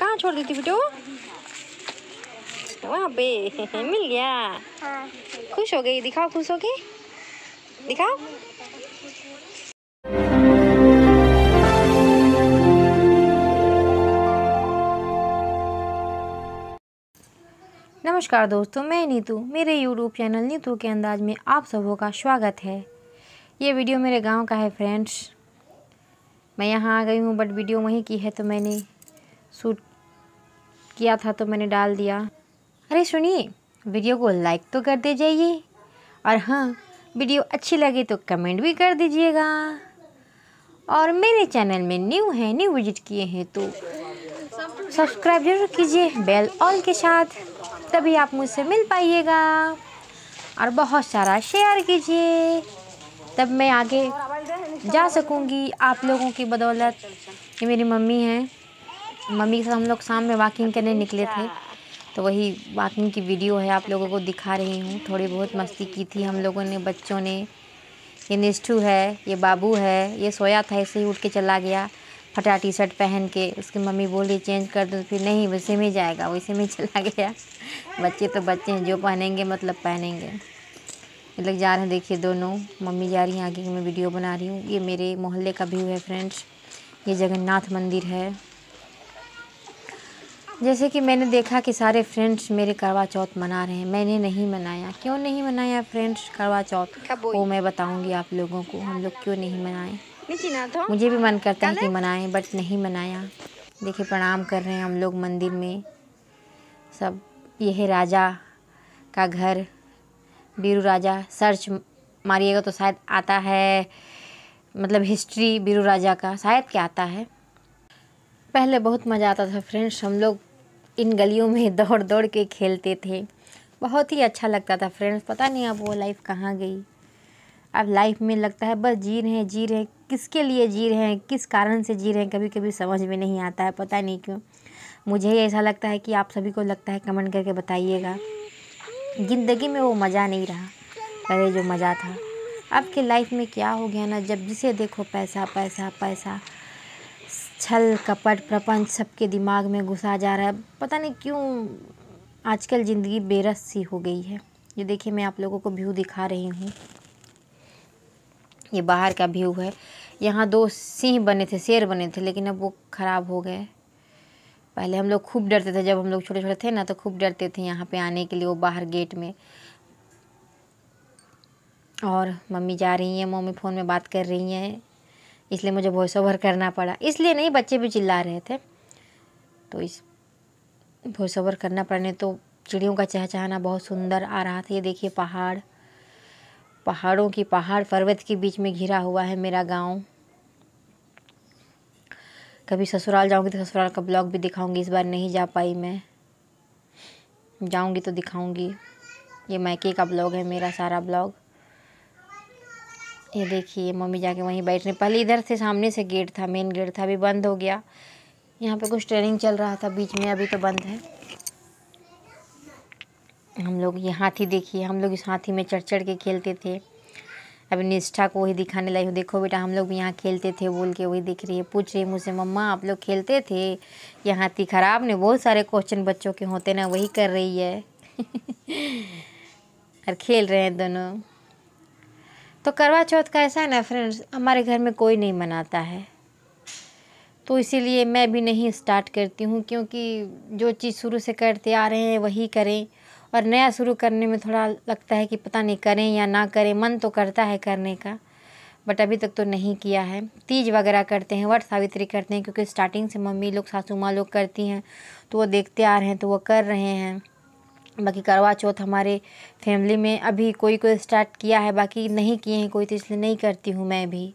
कहाँ छोड़ दी थी बेटे वो वहाँ पे मिल गया हाँ। खुश हो गई दिखाओ खुश हो गई दिखाओ नमस्कार दोस्तों मैं नीतू मेरे यूट्यूब चैनल नीतू के अंदाज में आप सबों का स्वागत है ये वीडियो मेरे गांव का है फ्रेंड्स मैं यहाँ आ गई हूँ बट वीडियो वहीं की है तो मैंने सूट किया था तो मैंने डाल दिया अरे सुनिए वीडियो को लाइक तो कर दे जाइए और हाँ वीडियो अच्छी लगे तो कमेंट भी कर दीजिएगा और मेरे चैनल में न्यू है न्यू विजिट किए हैं तो सब्सक्राइब जरूर कीजिए बेल ऑल के साथ तभी आप मुझसे मिल पाइएगा और बहुत सारा शेयर कीजिए तब मैं आगे जा सकूँगी आप लोगों की बदौलत ये मेरी मम्मी हैं मम्मी के साथ हम लोग शाम में वॉकिंग करने अच्छा। निकले थे तो वही वॉकिंग की वीडियो है आप लोगों को दिखा रही हूँ थोड़ी बहुत मस्ती की थी हम लोगों ने बच्चों ने ये निष्ठू है ये बाबू है ये सोया था ऐसे ही उठ के चला गया फटा टी शर्ट पहन के उसकी मम्मी बोली चेंज कर दो फिर नहीं वैसे में जाएगा वैसे में चला गया बच्चे तो बच्चे हैं जो पहनेंगे मतलब पहनेंगे ये लोग जा रहे हैं देखिए दोनों मम्मी जा रही हैं आगे मैं वीडियो बना रही हूँ ये मेरे मोहल्ले का व्यू है फ्रेंड्स ये जगन्नाथ मंदिर है जैसे कि मैंने देखा कि सारे फ्रेंड्स मेरे करवा चौथ मना रहे हैं मैंने नहीं मनाया क्यों नहीं मनाया फ्रेंड्स करवा चौथ वो मैं बताऊंगी आप लोगों को हम लोग क्यों नहीं मनाए तो। मुझे भी मन करता है कि मनाएं बट नहीं मनाया देखिए प्रणाम कर रहे हैं हम लोग मंदिर में सब यह राजा का घर बीरू राजा सर्च मारिएगा तो शायद आता है मतलब हिस्ट्री बीरू राजा का शायद क्या आता है पहले बहुत मज़ा आता था फ्रेंड्स हम लोग इन गलियों में दौड़ दौड़ के खेलते थे बहुत ही अच्छा लगता था फ्रेंड्स पता नहीं अब वो लाइफ कहाँ गई अब लाइफ में लगता है बस जी रहे हैं जी रहे हैं किसके लिए जी रहे हैं किस कारण से जी रहे हैं कभी कभी समझ में नहीं आता है पता नहीं क्यों मुझे ही ऐसा लगता है कि आप सभी को लगता है कमेंट करके बताइएगा ज़िंदगी में वो मज़ा नहीं रहा पहले जो मज़ा था अब लाइफ में क्या हो गया ना जब जिसे देखो पैसा पैसा पैसा छल कपट प्रपंच सबके दिमाग में घुसा जा रहा है पता नहीं क्यों आजकल ज़िंदगी बेरस सी हो गई है ये देखिए मैं आप लोगों को व्यू दिखा रही हूँ ये बाहर का व्यू है यहाँ दो सिंह बने थे शेर बने थे लेकिन अब वो ख़राब हो गए पहले हम लोग खूब डरते थे जब हम लोग छोटे छोटे थे ना तो खूब डरते थे यहाँ पे आने के लिए वो बाहर गेट में और मम्मी जा रही हैं मम्मी फ़ोन में बात कर रही हैं इसलिए मुझे वॉइस ओवर करना पड़ा इसलिए नहीं बच्चे भी चिल्ला रहे थे तो इस वॉइस ओवर करना पड़ने तो चिड़ियों का चहचहाना बहुत सुंदर आ रहा था ये देखिए पहाड़ पहाड़ों की पहाड़ पर्वत के बीच में घिरा हुआ है मेरा गांव कभी ससुराल जाऊंगी तो ससुराल का ब्लॉग भी दिखाऊंगी इस बार नहीं जा पाई मैं जाऊंगी तो दिखाऊंगी ये मैके का ब्लॉग है मेरा सारा ब्लॉग ये देखिए मम्मी जाके वहीं बैठ रही पहले इधर से सामने से गेट था मेन गेट था अभी बंद हो गया यहाँ पे कुछ ट्रेनिंग चल रहा था बीच में अभी तो बंद है हम लोग ये हाथी देखिए हम लोग इस हाथी में चढ़ चढ़ के खेलते थे अभी निष्ठा को वही दिखाने लाई हूँ देखो बेटा हम लोग भी यहाँ खेलते थे बोल के वही दिख रही है पूछ रही है मुझसे मम्मा आप लोग खेलते थे ये हाथी ख़राब ने बहुत सारे क्वेश्चन बच्चों के होते ना वही कर रही है और खेल रहे हैं दोनों तो करवा चौथ का ऐसा है ना फ्रेंड्स हमारे घर में कोई नहीं मनाता है तो इसीलिए मैं भी नहीं स्टार्ट करती हूँ क्योंकि जो चीज़ शुरू से करते आ रहे हैं वही करें और नया शुरू करने में थोड़ा लगता है कि पता नहीं करें या ना करें मन तो करता है करने का बट अभी तक तो नहीं किया है तीज वगैरह करते हैं वट सावित्री करते हैं क्योंकि स्टार्टिंग से मम्मी लोग सासू माँ लोग करती हैं तो वो देखते आ रहे हैं तो वो कर रहे हैं बाकी करवा चौथ हमारे फैमिली में अभी कोई कोई स्टार्ट किया है बाकी नहीं किए हैं कोई तो इसलिए नहीं करती हूँ मैं भी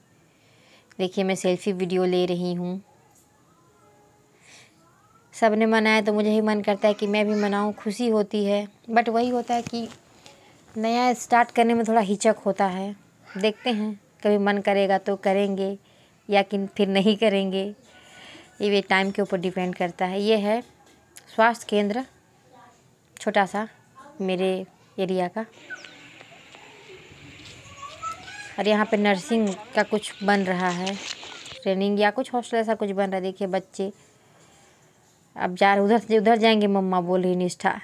देखिए मैं सेल्फ़ी वीडियो ले रही हूँ सब ने मनाया तो मुझे ही मन करता है कि मैं भी मनाऊँ खुशी होती है बट वही होता है कि नया स्टार्ट करने में थोड़ा हिचक होता है देखते हैं कभी मन करेगा तो करेंगे या कि फिर नहीं करेंगे ये टाइम के ऊपर डिपेंड करता है ये है स्वास्थ्य केंद्र छोटा सा मेरे एरिया का और यहाँ पे नर्सिंग का कुछ बन रहा है ट्रेनिंग या कुछ हॉस्टल ऐसा कुछ बन रहा है देखिए बच्चे अब जा रहे उधर से उधर जाएंगे मम्मा बोल रही निष्ठा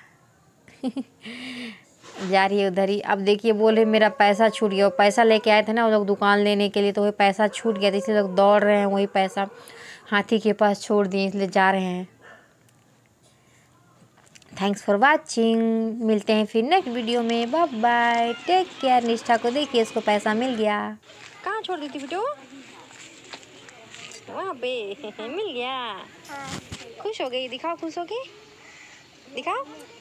जा रही है उधर ही अब देखिए बोल रहे मेरा पैसा छूट गया पैसा लेके आए थे ना वो लोग दुकान लेने के लिए तो वही पैसा छूट गया था तो इसलिए लोग दौड़ रहे हैं वही पैसा हाथी के पास छोड़ दिए इसलिए जा रहे हैं थैंक्स फॉर वाचिंग मिलते हैं फिर नेक्स्ट वीडियो में bye bye take care Nishtha को देखिए इसको पैसा मिल गया कहाँ छोड़ दी थी बेटो वहाँ पे मिल गया हाँ। खुश हो गई दिखाओ खुश हो गई दिखाओ